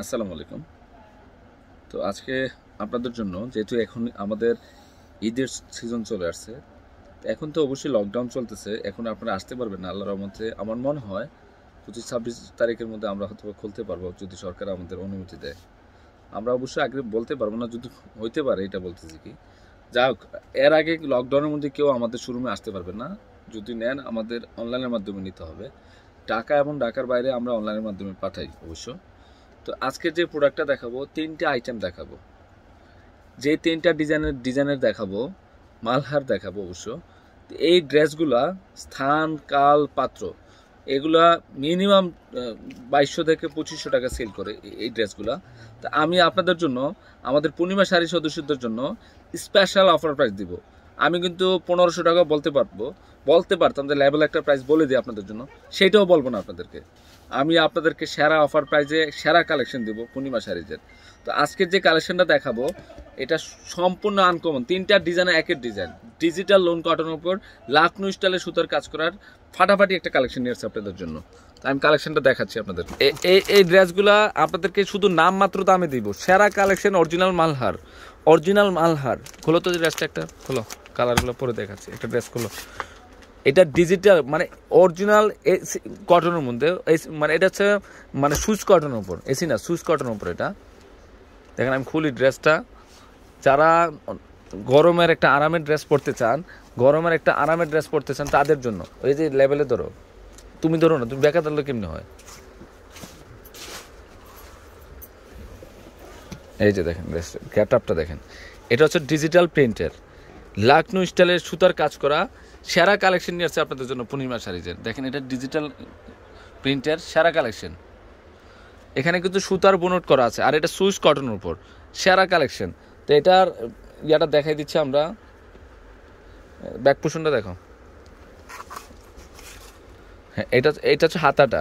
আসসালামু আলাইকুম তো আজকে আপনাদের জন্য যেহেতু এখন আমাদের ঈদের সিজন চলে আসছে এখন তো অবশ্যই লকডাউন চলতেছে এখন আপনারা আসতে পারবেন না আল্লাহর মধ্যে আমার মনে হয় পঁচিশ ছাব্বিশ তারিখের মধ্যে আমরা হয়তো খুলতে পারবো যদি সরকার আমাদের অনুমতি দেয় আমরা অবশ্যই আগে বলতে পারবো না যদি হইতে পারে এটা বলতেছি কি যা হোক এর আগে লকডাউনের মধ্যে কেউ আমাদের শোরুমে আসতে পারবে না যদি নেন আমাদের অনলাইনের মাধ্যমে নিতে হবে টাকা এবং ঢাকার বাইরে আমরা অনলাইনের মাধ্যমে পাঠাই অবশ্য তো আজকের যে প্রোডাক্টটা দেখাবো তিনটে আইটেম দেখাবো যে তিনটা ডিজাইনের ডিজাইনের দেখাবো মালহার দেখাবো অবশ্য এই ড্রেসগুলা স্থান কাল পাত্র এগুলা মিনিমাম বাইশশো থেকে পঁচিশশো টাকা সেল করে এই ড্রেসগুলা তা আমি আপনাদের জন্য আমাদের পূর্ণিমা শাড়ি সদস্যদের জন্য স্পেশাল অফার প্রাইস দিব আমি কিন্তু পনেরোশো টাকা বলতে পারবো বলতে পারতাম যে লেভেল একটা প্রাইস বলে দিই আপনাদের জন্য সেটাও বলবো না আপনাদেরকে আমি আপনাদেরকে সেরা অফার প্রাইজে সেরা কালেকশন দেব পূর্ণিমা শাড়িজের তো আজকের যে কালেকশনটা দেখাবো এটা সম্পূর্ণ আনকমন তিনটা ডিজাইন একের ডিজাইন ডিজিটাল লোন কাটানোর উপর লাখনু স্টাইলে সুতার কাজ করার ফাটাফাটি একটা কালেকশন নিয়ে আসছে আপনাদের জন্য আমি কালেকশনটা দেখাচ্ছি আপনাদের এই এই ড্রেসগুলো আপনাদেরকে শুধু নাম মাত্র দামে দিব সেরা collection original Malhar original Malhar খোলো তো ড্রেসটা একটা খোলো কালারগুলো পরে দেখাচ্ছি একটা ড্রেস খোলো এটা ডিজিটাল মানে অরিজিনাল এসি কটনের মধ্যে মানে এটা হচ্ছে মানে সুজ কটনের উপর এসি না সুইচ কটনের উপর এটা দেখেন আমি খুলি ড্রেসটা যারা গরমের একটা আরামের ড্রেস পরতে চান গরমের একটা আরামের ড্রেস পরতে চান তাদের জন্য ওই যে লেভেলে ধরো তুমি ধরো না তুমি বেকার ধরলে কেমনি হয় এই যে দেখেন ড্রেস আপটা দেখেন এটা হচ্ছে ডিজিটাল প্রিন্টের লাকনু স্টাইলের সুতার কাজ করা সেরা কালেকশন নিয়ে আসছে আপনাদের জন্য পূর্ণিমা যে দেখেন এটা ডিজিটাল প্রিন্টের সেরা কালেকশন এখানে কিন্তু সুতার বোনট করা আছে আর এটা সুইচ কটনের উপর সেরা কালেকশন তো এটার ইয়াটা দেখাই দিচ্ছি আমরা ব্যাক পোষণটা দেখো হ্যাঁ এটা এটা হচ্ছে হাতাটা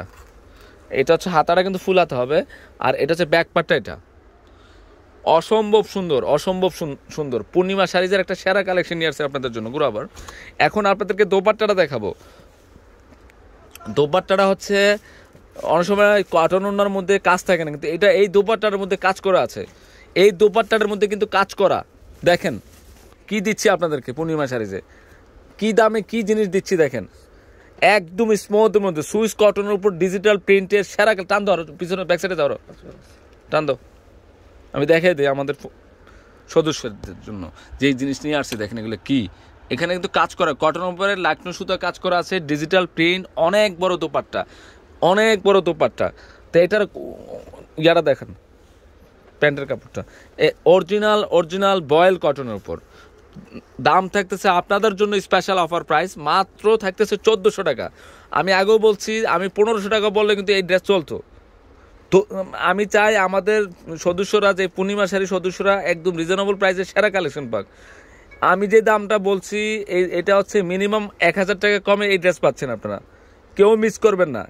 এটা হচ্ছে হাতাটা কিন্তু ফুল হবে আর এটা হচ্ছে ব্যাক পার্টটা এটা অসম্ভব সুন্দর অসম্ভব সুন্দর পূর্ণিমা শাড়িজের একটা সেরা কালেকশন নিয়ে আসছে আপনাদের জন্য গুরু আবার এখন আপনাদেরকে দোপাট্টাটা দেখাবো দোপাট্টাটা হচ্ছে অনেক সময় কাটন অন্যার মধ্যে কাজ থাকে না কিন্তু এটা এই দোপাট্টার মধ্যে কাজ করা আছে এই দোপাট্টাটার মধ্যে কিন্তু কাজ করা দেখেন কি দিচ্ছি আপনাদেরকে পূর্ণিমা শাড়িজে কি দামে কি জিনিস দিচ্ছি দেখেন একদম স্মুথের মধ্যে সুইচ কটনের উপর ডিজিটাল প্রিন্টের সেরা টান ধরো পিছনে ব্যাকসাইডে ধরো টান দো আমি দেখাই দিই আমাদের সদস্যদের জন্য যেই জিনিস নিয়ে আসছে দেখেন এগুলো কী এখানে কিন্তু কাজ করা কটন উপরে লাকনো সুতা কাজ করা আছে ডিজিটাল প্রিন্ট অনেক বড় দোপাট্টা অনেক বড় দোপাট্টা তো এটার ইয়ারা দেখেন প্যান্টের কাপড়টা এ অরিজিনাল অরিজিনাল বয়েল কটনের উপর দাম থাকতেছে আপনাদের জন্য স্পেশাল অফার প্রাইস মাত্র থাকতেছে চোদ্দোশো টাকা আমি আগেও বলছি আমি পনেরোশো টাকা বললে কিন্তু এই ড্রেস চলতো তো আমি চাই আমাদের সদস্যরা যে পূর্ণিমা শাড়ি সদস্যরা একদম রিজনেবল প্রাইসে সেরা কালেকশন পাক আমি যে দামটা বলছি এটা হচ্ছে মিনিমাম এক হাজার টাকা কমে এই ড্রেস পাচ্ছেন আপনারা কেউ মিস করবেন না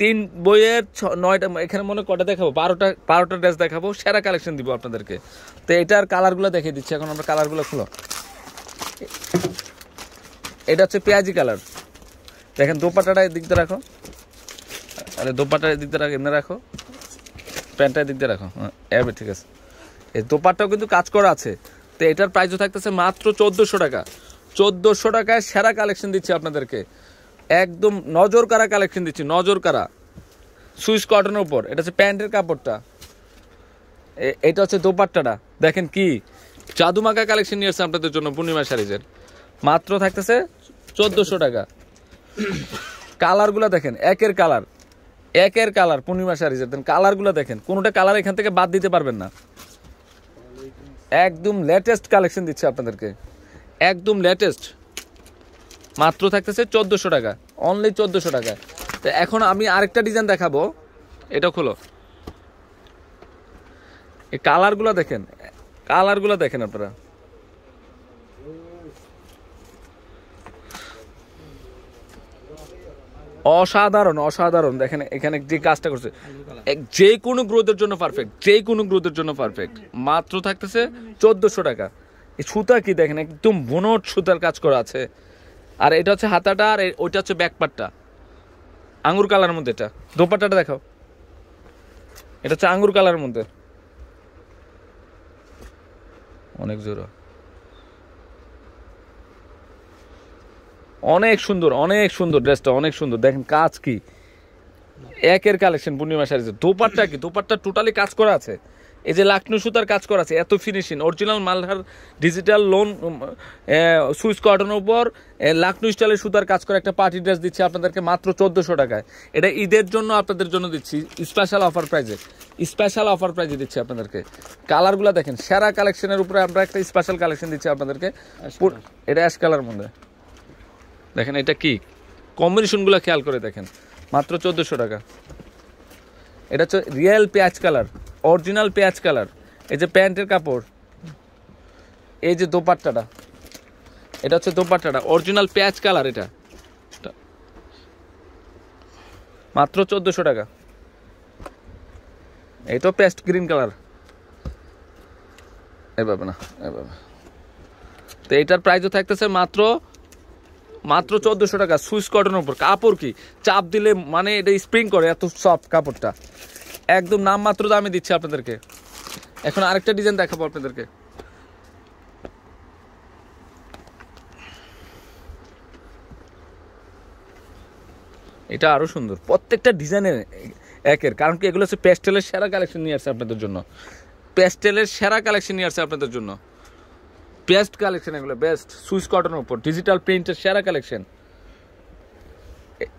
তিন বইয়ের ছ নয়টা এখানে মনে কটা দেখাবো বারোটা বারোটা ড্রেস দেখাবো সেরা কালেকশন দিব আপনাদেরকে তো এটার কালারগুলো দেখিয়ে দিচ্ছি এখন আমরা কালারগুলো খুলো এটা হচ্ছে পেঁয়াজি কালার দেখেন দোপাটাটা এদিক দিয়ে রাখো আরে দোপাটা দিতে দিয়ে রাখো এমনি রাখো প্যান্টটা দিতে দিয়ে রাখো হ্যাঁ এবার ঠিক আছে এই দোপাটাও কিন্তু কাজ করা আছে তো এটার প্রাইসও থাকতেছে মাত্র চোদ্দোশো টাকা চোদ্দোশো টাকায় সেরা কালেকশন দিচ্ছি আপনাদেরকে একদম নজর কারা কালেকশন দিচ্ছি নজর কারা সুইচ কটনের উপর এটা হচ্ছে প্যান্টের কাপড়টা এটা হচ্ছে দোপাট্টাটা দেখেন কি মাকা কালেকশন নিয়ে আসছে আপনাদের জন্য পূর্ণিমা শাড়িজের মাত্র থাকতেছে চোদ্দোশো টাকা কালারগুলো দেখেন একের কালার একের কালার পূর্ণিমা শাড়ি দেন কালারগুলো দেখেন কোনোটা কালার এখান থেকে বাদ দিতে পারবেন না একদম লেটেস্ট কালেকশন দিচ্ছে আপনাদেরকে একদম লেটেস্ট মাত্র থাকতেছে চোদ্দোশো টাকা অনলি চোদ্দোশো টাকা তো এখন আমি আরেকটা ডিজাইন দেখাবো এটা খোলো এই কালারগুলো দেখেন কালারগুলো দেখেন আপনারা অসাধারণ অসাধারণ দেখেন এখানে যে কাজটা করছে যে কোনো গ্রোথের জন্য পারফেক্ট যে কোনো গ্রোথের জন্য পারফেক্ট মাত্র থাকতেছে চোদ্দোশো টাকা এই সুতা কি দেখেন একদম বনট সুতার কাজ করা আছে আর এটা হচ্ছে হাতাটা আর ওইটা হচ্ছে ব্যাকপারটা আঙুর কালার মধ্যে এটা দোপাট্টাটা দেখাও এটা হচ্ছে আঙুর কালার মধ্যে অনেক জোরা অনেক সুন্দর অনেক সুন্দর ড্রেসটা অনেক সুন্দর দেখেন কাজ কি একের কালেকশন পূর্ণিমা শাড়ি দোপারটা কি দোপারটা টোটালি কাজ করা আছে এই যে লাকনু সুতার কাজ করা আছে এত finishing original Malhar digital lawn Swiss কটনের উপর লাকনু স্টাইলের সুতার কাজ করা একটা পার্টি ড্রেস দিচ্ছি আপনাদেরকে মাত্র চোদ্দোশো টাকায় এটা ঈদের জন্য আপনাদের জন্য দিচ্ছি স্পেশাল অফার প্রাইজে স্পেশাল অফার প্রাইজে দিচ্ছি আপনাদেরকে কালারগুলো দেখেন সেরা কালেকশনের উপরে আমরা একটা স্পেশাল কালেকশন দিচ্ছি আপনাদেরকে এটা অ্যাশ কালার মধ্যে দেখেন এটা কি কম্বিনেশনগুলো খেয়াল করে দেখেন মাত্র চোদ্দোশো টাকা এটা হচ্ছে রিয়েল পেঁয়াজ কালার অরিজিনাল পেঁয়াজ কালার এই যে প্যান্টের কাপড় এই যে দোপাট্টাটা এটা হচ্ছে দোপাট্টাটা অরিজিনাল পেঁয়াজ কালার এটা মাত্র চোদ্দোশো টাকা তো পেস্ট গ্রিন কালার এভাবে না এভাবে তো এটার প্রাইসও থাকতেছে মাত্র মাত্র চোদ্দোশো টাকা সুইচ কটনের উপর কাপড় কি চাপ দিলে মানে এটা স্প্রিং করে এত সফট কাপড়টা একদম নামমাত্র দামে দিচ্ছি আপনাদেরকে এখন আরেকটা ডিজাইন দেখাবো আপনাদেরকে এটা আরও সুন্দর প্রত্যেকটা ডিজাইনের একের কারণ কি এগুলো হচ্ছে প্যাস্টেলের সেরা কালেকশন নিয়ে আসছে আপনাদের জন্য প্যাস্টেলের সেরা কালেকশন নিয়ে আসছে আপনাদের জন্য বেস্ট কালেকশন এগুলো বেস্ট সুইচ কটনের উপর ডিজিটাল প্রিন্টের সেরা কালেকশন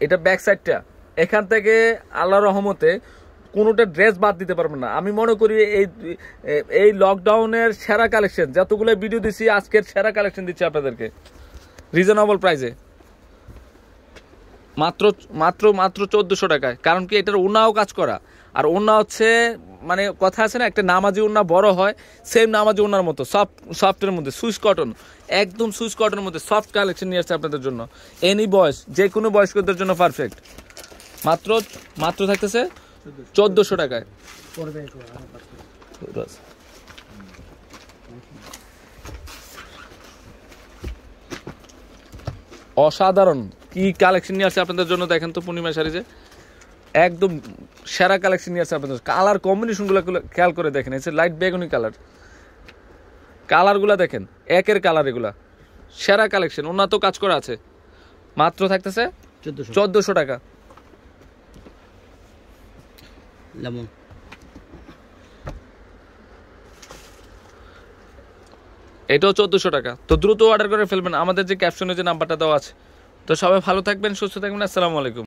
এটা ব্যাক সাইডটা এখান থেকে আল্লাহ রহমতে কোনোটা ড্রেস বাদ দিতে পারবে না আমি মনে করি এই এই লকডাউনের সেরা কালেকশন যতগুলো ভিডিও দিছি আজকের সেরা কালেকশন দিচ্ছি আপনাদেরকে রিজনেবল প্রাইসে মাত্র মাত্র মাত্র চোদ্দোশো টাকায় কারণ কি এটার উনাও কাজ করা আর ওনা হচ্ছে মানে কথা আছে না একটা নামাজি ওনা বড় হয় সেম নামাজি ওনার মতো সফট সফটের মধ্যে সুইচ কটন একদম সুইচ কটনের মধ্যে সফট কালেকশন নিয়ে আসছে আপনাদের জন্য এনি বয়স যে কোনো বয়স্কদের জন্য পারফেক্ট মাত্র মাত্র থাকতেছে চোদ্দোশো টাকায় অসাধারণ কি কালেকশন নিয়ে আসছে আপনাদের জন্য দেখেন তো পূর্ণিমা শাড়ি যে একদম সেরা কালেকশন নিয়ে আসছে আপনাদের কালার কম্বিনেশনগুলো খেয়াল করে দেখেন এসে লাইট বেগুনি কালার কালারগুলো দেখেন একের কালার এগুলা সেরা কালেকশন তো কাজ করা আছে মাত্র থাকতেছে চোদ্দশো টাকা এটাও চোদ্দোশো টাকা তো দ্রুত অর্ডার করে ফেলবেন আমাদের যে ক্যাপশনে যে নাম্বারটা দেওয়া আছে তো সবাই ভালো থাকবেন সুস্থ থাকবেন আসসালামু আলাইকুম